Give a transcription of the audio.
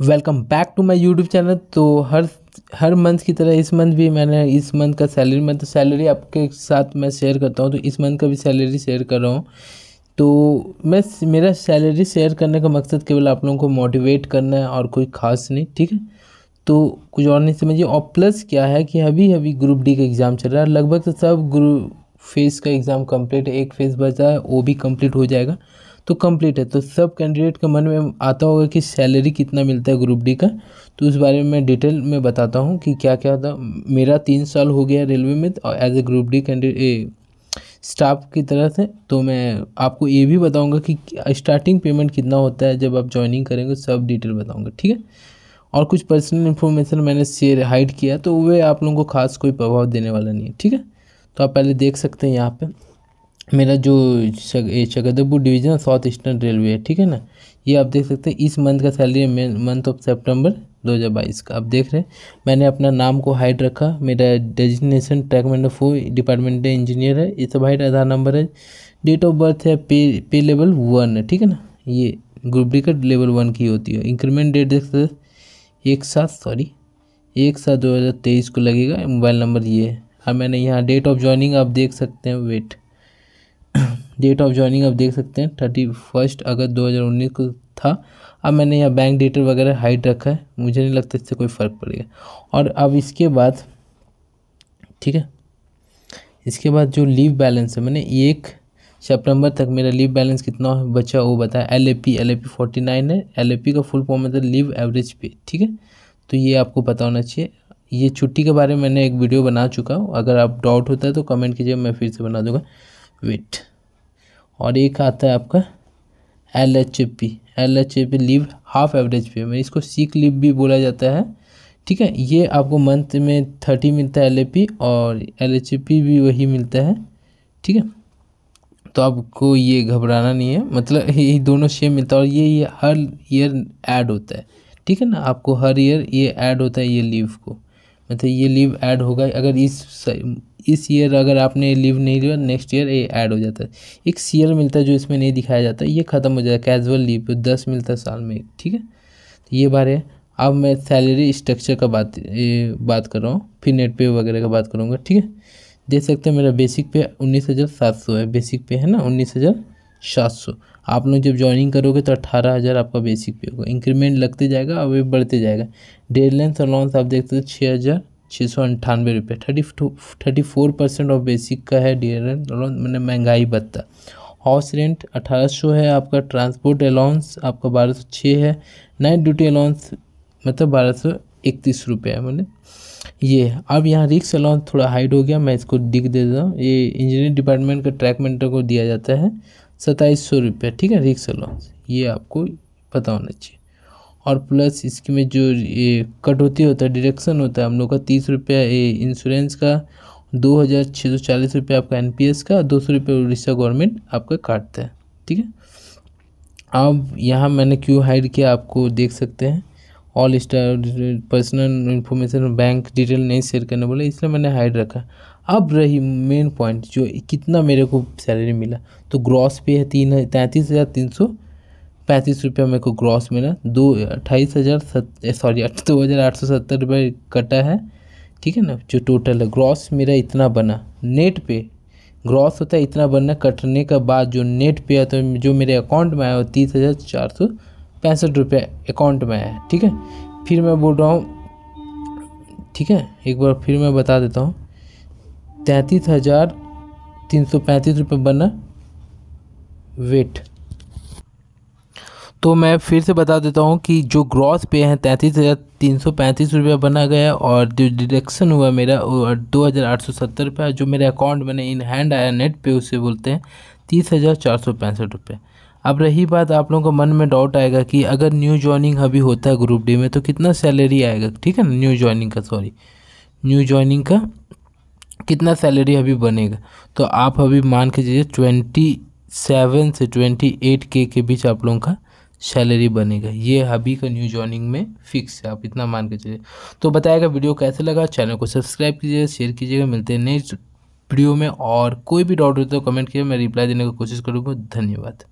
welcome back to my YouTube channel तो हर हर month की तरह इस मंथ भी मैंने इस मंथ का सैलरी मंथ सैलरी आपके साथ मैं शेयर करता हूँ तो इस मंथ का भी सैलरी शेयर कर रहा हूँ तो मैं मेरा सैलरी शेयर करने का मकसद केवल आप लोगों को मोटिवेट करना है और कोई खास नहीं ठीक है तो कुछ और नहीं समझिए और प्लस क्या है कि अभी अभी ग्रुप डी का एग्ज़ाम चल रहा है लगभग तो सब ग्रुप फेज़ का एग्ज़ाम कंप्लीट एक फेज़ बचा है वो भी कंप्लीट हो जाएगा तो कंप्लीट है तो सब कैंडिडेट के मन में आता होगा कि सैलरी कितना मिलता है ग्रुप डी का तो उस बारे में मैं डिटेल में बताता हूँ कि क्या क्या था मेरा तीन साल हो गया रेलवे में और as a group D candidate staff की तरह से तो मैं आपको ये भी बताऊंगा कि स्टार्टिंग पेमेंट कितना होता है जब आप ज्वाइनिंग करेंगे सब डिटेल बताऊंगा ठीक है और कुछ पर्सनल इन्फॉर्मेशन मैंने शेयर हाइड किया तो वे आप लोगों को खास कोई प्रभाव देने वाला नहीं है ठीक है तो आप पहले देख सकते हैं यहाँ पर मेरा जो Chakradharpur division south eastern railway है ठीक है ना ये आप देख सकते हैं इस मंथ का सैलरी है मंथ ऑफ हज़ार बाईस का आप देख रहे हैं मैंने अपना नाम को हाइड रखा मेरा designation track number four department engineer है ये सब हाइट आधार नंबर है डेट ऑफ बर्थ है पे पे लेवल वन है ठीक है ना ये ग्रुप डी का लेवल वन की होती है इंक्रीमेंट डेट देख सकते एक सात सॉरी एक सात दो हज़ार तेईस को लगेगा मोबाइल नंबर ये है और हाँ, मैंने यहाँ डेट ऑफ ज्वाइनिंग आप देख सकते हैं वेट डेट ऑफ ज्वाइनिंग आप देख सकते हैं थर्टी फर्स्ट अगस्त दो हज़ार उन्नीस को था अब मैंने यहाँ बैंक डिटेल वगैरह हाइट रखा है मुझे नहीं लगता इससे कोई फ़र्क पड़ेगा और अब इसके बाद ठीक है इसके बाद जो लीव बैलेंस है मैंने एक सेप्टेम्बर तक मेरा लीव बैलेंस कितना बचा वो बताया L A P L A P forty nine है एल ए पी का फुल फॉर्म मतलब लीव एवरेज पे ठीक है तो ये आपको पता होना चाहिए ये छुट्टी के बारे में मैंने एक वीडियो बना चुका हूँ अगर आप डाउट होता है तो कमेंट कीजिए मैं फिर से बना दूंगा विट और एक आता है आपका L H A P L H A P leave half average pay मैं इसको सीख लीव भी बोला जाता है ठीक है ये आपको मंथ में थर्टी मिलता है एल ए पी और एल एच ए पी भी वही मिलता है ठीक है तो आपको ये घबराना नहीं है मतलब ये दोनों सेम मिलता है और ये ये हर ईयर ऐड होता है ठीक है ना आपको हर ईयर ये ऐड होता है ये लीव को मतलब ये लीव ऐड होगा अगर इस इस ईयर अगर आपने लीव नहीं लिया नेक्स्ट ईयर ये ऐड हो जाता है एक सीयर मिलता है जो इसमें नहीं दिखाया जाता ये ख़त्म हो जाता है कैजुअल लीव दस मिलता है साल में ठीक है तो ये बारे अब मैं सैलरी स्ट्रक्चर का बात ए, बात कर रहा हूँ फिर नेट पे वगैरह का बात करूँगा ठीक है देख सकते हैं मेरा बेसिक पे उन्नीस हज़ार सात सौ है बेसिक पे है ना उन्नीस हज़ार सात सौ आप लोग जब ज्वाइनिंग करोगे तो अट्ठारह हज़ार आपका बेसिक पे होगा इंक्रीमेंट लगते जाएगा और वे बढ़ते जाएगा डेड लेंथ और आप देखते हो छः हज़ार छः सौ अंठानवे रुपये thirty two thirty four percent of basic का है डेड लेंथ और मैंने महंगाई बत्ता हाउस रेंट अठारह सौ है आपका ट्रांसपोर्ट अलाउंस आपका बारह सौ छः है नाइट ड्यूटी अलाउंस मतलब बारह सौ इकतीस रुपये है मैंने ये अब यहाँ रिक्स अलाउंस थोड़ा हाइड हो गया मैं इसको दिख दे देता हूँ ये इंजीनियरिंग डिपार्टमेंट का ट्रैक मेंटर को दिया जाता है सत्ताईस सौ रुपये ठीक है रिक्शा लॉन्स ये आपको पता होना चाहिए और प्लस इसके में जो ये कटौती होता है डिडक्शन होता है हम लोग का तीस रुपया ये इंश्योरेंस का दो हज़ार छः सौ चालीस रुपये आपका एस का दो सौ रुपये उड़ीसा गवर्नमेंट आपका काटता है ठीक है अब यहाँ मैंने क्यों हाइड किया आपको देख सकते हैं all star personal information bank detail नहीं शेयर करने बोले इसलिए मैंने हाइड रखा अब रही मेन पॉइंट जो कितना मेरे को सैलरी मिला तो ग्रॉस पे है तीन तैंतीस हज़ार तीन सौ पैंतीस रुपया मेरे को ग्रॉस मिला दो अट्ठाईस हज़ार सत सॉरी दो हज़ार आठ सौ सत्तर रुपये कटा है ठीक है ना जो टोटल है ग्रॉस मेरा इतना बना नेट पे ग्रॉस होता है इतना बनना कटने के बाद जो नेट पे आता है तो जो मेरे अकाउंट में आया वो तीस हज़ार चार सौ पैंसठ रुपये अकाउंट में है ठीक है फिर मैं बोल रहा हूँ ठीक है एक बार फिर मैं बता देता हूँ तैंतीस हज़ार तीन सौ पैंतीस रुपये बना वेट तो मैं फिर से बता देता हूँ कि जो ग्रॉस पे हैं तैंतीस हज़ार तीन सौ पैंतीस रुपया बना गया और जो डिडक्शन हुआ मेरा दो हज़ार आठ सौ सत्तर रुपया जो मेरे अकाउंट मैंने इन हैंड आया नेट पे उसे बोलते हैं तीस हज़ार चार सौ पैंसठ रुपये अब रही बात आप लोगों को मन में डाउट आएगा कि अगर न्यू ज्वाइनिंग अभी होता है ग्रुप डी में तो कितना सैलरी आएगा ठीक है ना न्यू ज्वाइनिंग का सॉरी न्यू ज्वाइनिंग का कितना सैलरी अभी बनेगा तो आप अभी मान के चलिए ट्वेंटी सेवन से ट्वेंटी एट के के बीच आप लोगों का सैलरी बनेगा ये अभी का न्यू ज्वाइनिंग में फिक्स है आप इतना मान के चलिए तो बताएगा वीडियो कैसे लगा चैनल को सब्सक्राइब कीजिएगा शेयर कीजिएगा मिलते हैं नेक्स्ट वीडियो में और कोई भी डाउट है तो कमेंट कीजिए मैं रिप्लाई देने की कोशिश करूँगा धन्यवाद